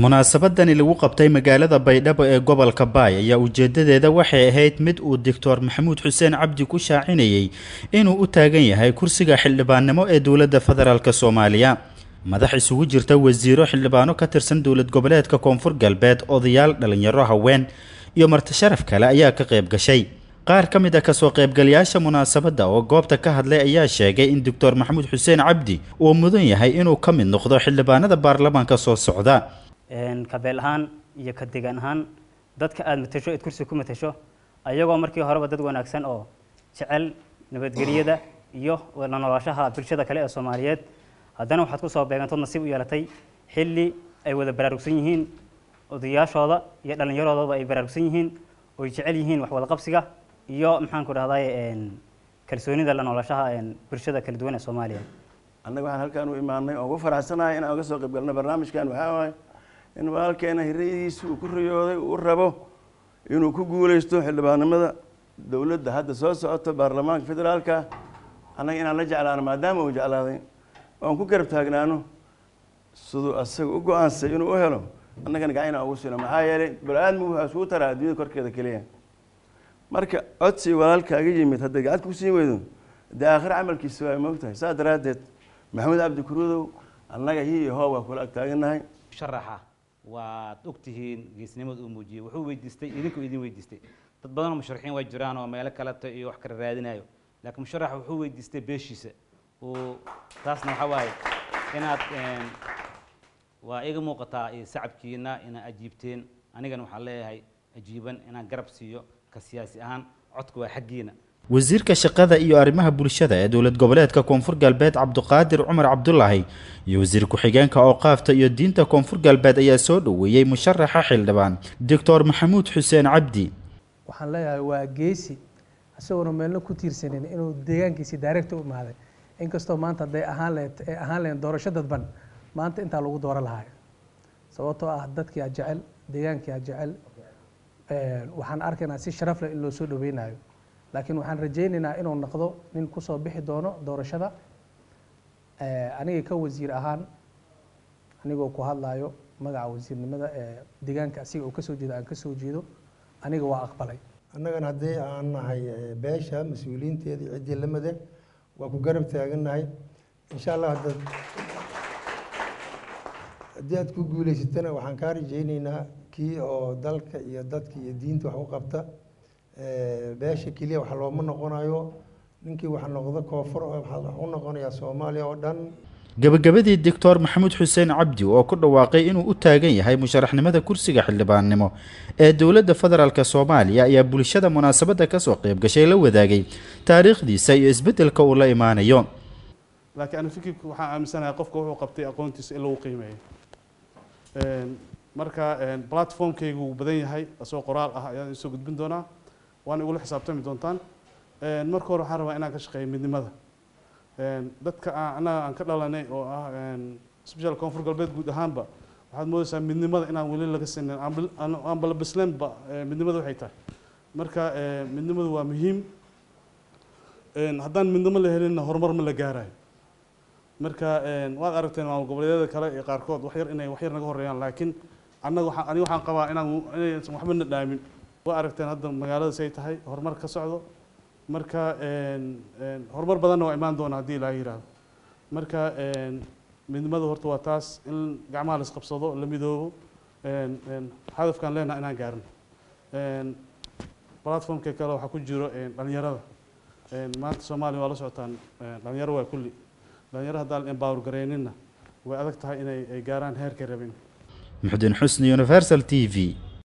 munaasabadani lagu qabtay magaalada baydhabo ee gobolka baay ayaa ujeeddadeeda waxay ahayd mid uu doctor maxamuud xuseen cabdi ku shaacinayay inuu u taagan yahay kursiga xildhibaannimo ee dowladda federaalk soomaaliya madax isugu jirta wasiiro xildhibaano ka tirsan dowlad goboleedka koonfur galbeed odayaal dhallinyaro haween iyo martisharaf kale ayaa ka qayb gashay qaar ka mid a ah kasoo qaybgalyaasha munaasabadda oo goobta ka hadlay ayaa sheegay in doctor maxamuud xuseen cabdi uu mudan yahay inuu ka mid noqdo xildhibaanada baarlamaanka soo socda kabeel ahaan iyo ka degaan ahaan dadka aad matasho eed kursiga ku matasho ayagoo markii horeba dad wanaagsan oo jecel nabadgelyada iyo la noolaashaha bulshada kale ee soomaaliyeed haddana waxaad kusoo beegantood nasiib u yeelatay xilli ay wada baraarugsan yihiin odayaashooda iyo dhallinyaroodaba ay baraarugsan yihiin oy jecel yihiin wax wada qabsiga iyo maxaanku dhahdaay kalsoonida la noolaashaha bulshada kala duwan ee soomaaliya annaga waxaan halkaan u imaanay oo ugu faraxsanahay inaan uga soo qayb galno barnaamijkan waxaa waaye in walaalkeena hirayadiisi uu ku riyooday uu rabo inuu ku guuleysto xildhibaannimada dowladda hadda soo socoto baarlamaanka federaalka annaga inaan la jeclaano maadaama uu jeclaaday oan ku garab taagnaano siduu asaga u go-aansay inuu u helo annagana gacayna ugu sino maxaa yeelay bal-aadmi wuxuu isugu taraa addunyada korkeeda keliya marka codsi walaalkaaga yimid hadday gacad ku siin weydo dee aakhir camalkiisa waa moogtahay saas daraaddeed maxamuud cabdi kurudow annaga hiyo hoob waa kula agtaaganahay sharaxa waad ogtihiin geesnimada uu muujiyey wuxuu weydiistay idinku idin weydiistay dad badanoo musharaxiin waa jiraan oo meelo kaleta iyo wax kala raadinayo laakiin musharax wuxuu weydiistay beeshiisa uu taasna waxaa waaye inaad waa iga muuqataa sacabkiina inaa ajiibteen anigana waxaan leeyahay ajiiban inaan garab siiyo ka siyaasi ahaan codku waa xaggiina wasiirka shaqada iyo arrimaha bulshada ee dowlad goboleedka koonfur galbeed cabduqaadir cumar cabdulaahi iyo wasiir ku-xigeenka ooqaafta iyo diinta koonfur galbeed ayaa soo dhoweeyey musharaxa xildhibaan doctor maxamuud xuseen cabdi waxaan leeyahay waa geesi isagoona meelna ku tiirsanin inuu deegaankiisii daaragta u imaaday inkastoo maanta hadday ahaan laheyd ay ahaan laheen doorasho dadban maanta intaa lagu dooro lahaay sababtoo ah dadkiia jecel deegaankiia jecel waxaan arkaynaa si sharaf leh in loo soo dhoweynayo laakiin waxaan rajaynaynaa inuu noqdo nin kusoo bixi doono doorashada eh, anigay ka wasiir ahaan anigoo ku hadlaayo magaca wasiirnimada ee deegaanka asiga uu kasoo jeedo aan kasoo jeedo aniga waa aqbalay annagana haddii aan nahay eh, beesha mas-uuliyiinteedii ciddii lamide waa ku garab taagannahay insha allah hadad haddii aad ku guulaysatana waxaan kaa rajaynaynaa kii oo dalka iyo dadka iyo diinta wax u qabta beesha keliya wax looma noqonayo ninkii wax noqda koonfur waxaa u noqonayaa soomaaliya oo dhan gabagabadii doctor maxamuud xuseen cabdi oo ku dhawaaqay inuu u taagan yahay musharaxnimada kursiga xildhibaannimo ee dowladda federaalk soomaaliya ayaa bulshada munaasabadda kasoo soo qaybgashay la wadaagay taariikhdiisa iyo isbeddelka uu la imaanayo laakiin ani fikirku waxaan aaminsanahay qofka wuxuu qabtay aqoontiisa in lagu qiimeeyo marka platformkaygu wuu badan yahay asoo qoraal ah ayaan isoo gudbin doonaa waana igula xisaabtami doontaan marka hore waxaan rabaa inaan ka shaqeeyo midnimada dadka anaga aan ka dhalanay oo ah special koonfur galbeed guud ahaanba waxaad moodeysaa midnimada inaan weli laga sinin aan balabisleynba midnimada waxay tahay marka midnimadu waa muhiim haddaan midnimo la helinna horumar ma la gaarayo marka waad aragteen maamul goboleedyada kale ee qaarkood wax yar inay wax yar naga horeeyaan laakiin annaga aniga waxaan qabaa inaan waxba na dhaamin waa aragteen hadda magaaladaas ay tahay horumar ka socdo marka horumar badanna waa imaan doona haddii ilaaha yidhaahdo marka midnimada horta waa taas in gacmaha la isqabsado la midoobo hadafkaan leenaha inaan gaarno platformka kale waxaa ku jiro dhalinyarada maanta soomaaliya waa la socotaan dhalinyaro waa kulli dhalinyaro haddaan la embower gareyninna way adag tahay inay gaaraan heerkay rabeen muxdin xusni universal t v